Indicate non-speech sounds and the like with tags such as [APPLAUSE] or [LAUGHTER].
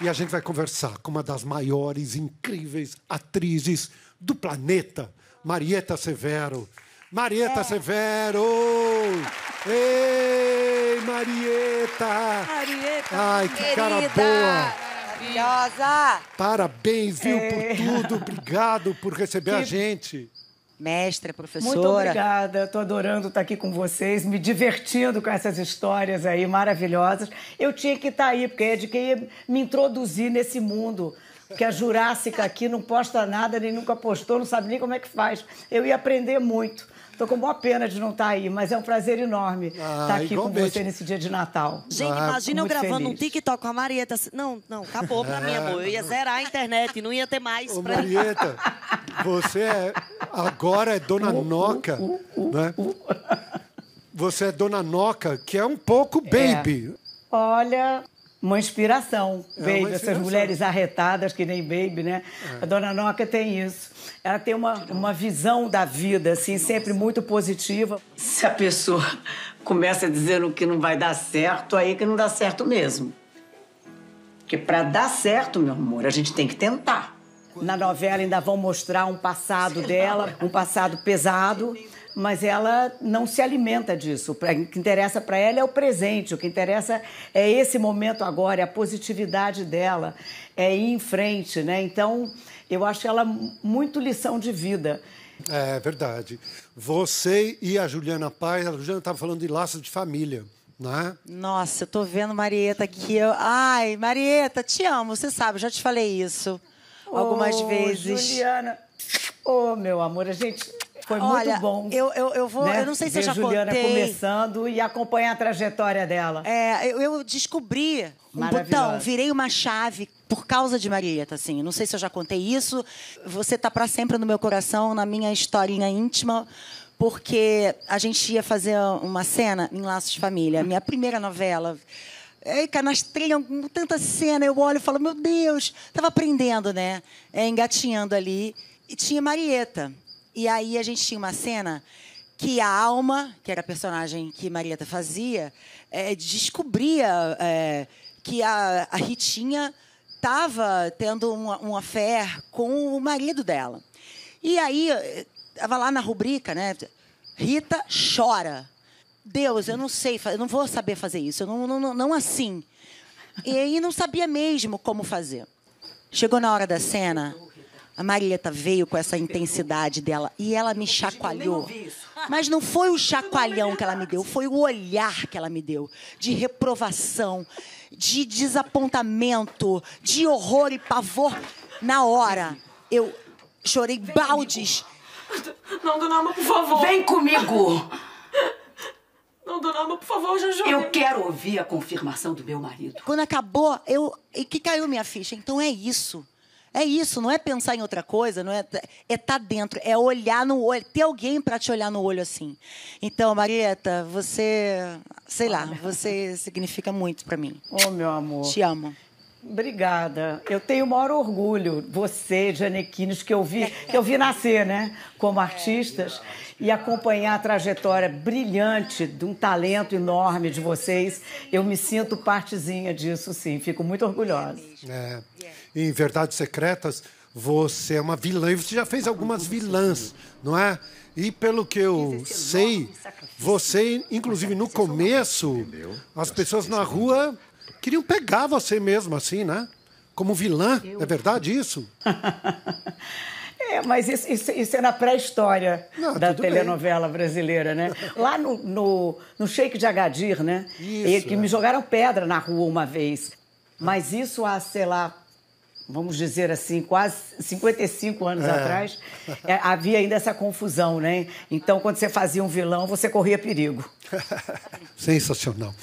E a gente vai conversar com uma das maiores, incríveis atrizes do planeta, Marieta Severo. Marieta é. Severo! Ei, Marieta! Marieta! Ai, que querida. cara boa! Maravilhosa! Parabéns, viu, é. por tudo. Obrigado por receber que... a gente mestra, professora. Muito obrigada, estou adorando estar aqui com vocês, me divertindo com essas histórias aí maravilhosas. Eu tinha que estar aí, porque é de quem ia me introduzir nesse mundo. Porque a Jurássica aqui não posta nada, nem nunca postou, não sabe nem como é que faz. Eu ia aprender muito. Estou com boa pena de não estar aí, mas é um prazer enorme ah, estar aqui com você nesse dia de Natal. Gente, ah, imagina eu gravando feliz. um TikTok com a Marieta. Não, não, acabou para mim, amor. Eu ia zerar a internet, não ia ter mais. Ô, pra... Marieta, [LAUGHS] você é agora é Dona uh, uh, Noca, uh, né? Você é Dona Noca, que é um pouco é. baby. É. Olha, uma inspiração, é baby, uma inspiração. essas mulheres arretadas que nem baby, né? É. A Dona Noca tem isso. Ela tem uma, uma visão da vida, assim, sempre muito positiva. Se a pessoa começa dizendo que não vai dar certo, aí é que não dá certo mesmo. Porque para dar certo, meu amor, a gente tem que tentar. Na novela ainda vão mostrar um passado dela, um passado pesado, mas ela não se alimenta disso. O que interessa para ela é o presente, o que interessa é esse momento agora, é a positividade dela, é ir em frente, né? Então, eu acho ela muito lição de vida. É verdade. Você e a Juliana Paz, a Juliana estava falando de laço de família. Né? Nossa, eu tô vendo Marieta aqui. Ai, Marieta, te amo, você sabe, já te falei isso algumas oh, vezes. Juliana, ô oh, meu amor, a gente foi Olha, muito bom. Eu, eu, eu vou. Né? Eu não sei se Ver eu já Juliana contei. começando e acompanhar a trajetória dela. É, eu, eu descobri um botão, virei uma chave por causa de Marieta, tá assim. Não sei se eu já contei isso. Você tá para sempre no meu coração, na minha historinha íntima. Porque a gente ia fazer uma cena em Laços de Família, minha primeira novela é, nas com tanta cena. Eu olho e falo, meu Deus, estava aprendendo, né? É, engatinhando ali. E tinha Marieta. E aí a gente tinha uma cena que a Alma, que era a personagem que Marieta fazia, é, descobria é, que a, a Ritinha estava tendo uma, uma fé com o marido dela. E aí, estava é, lá na rubrica, né? Rita chora. Deus, eu não sei, eu não vou saber fazer isso, eu não, não, não assim. E aí não sabia mesmo como fazer. Chegou na hora da cena, a Marieta veio com essa intensidade dela e ela me chacoalhou. Mas não foi o chacoalhão que ela me deu, foi o olhar que ela me deu de reprovação, de desapontamento, de horror e pavor. Na hora, eu chorei baldes. Não, dona Alma, por favor. Vem comigo! por favor, Juju. Eu quero ouvir a confirmação do meu marido. Quando acabou, eu. E que caiu minha ficha. Então é isso. É isso, não é pensar em outra coisa, não é é tá dentro, é olhar no olho, ter alguém para te olhar no olho assim. Então, Marieta, você, sei lá, ah. você significa muito para mim. oh, meu amor. Te amo. Obrigada. Eu tenho o maior orgulho, você, Janequines, que eu vi, que eu vi nascer, né? Como artistas e acompanhar a trajetória brilhante de um talento enorme de vocês. Eu me sinto partezinha disso, sim. Fico muito orgulhosa. É. Em Verdades Secretas, você é uma vilã e você já fez algumas vilãs, não é? E pelo que eu sei, você, inclusive no começo, as pessoas na rua Queriam pegar você mesmo, assim, né? Como vilã. Eu... É verdade isso? [LAUGHS] É, mas isso, isso, isso é na pré-história da telenovela bem. brasileira, né? [LAUGHS] Lá no, no, no Sheik de Agadir, né? Isso, e, que é. me jogaram pedra na rua uma vez. Mas isso há, sei lá, vamos dizer assim, quase 55 anos é. atrás, [LAUGHS] é, havia ainda essa confusão, né? Então, quando você fazia um vilão, você corria perigo. Sensacional.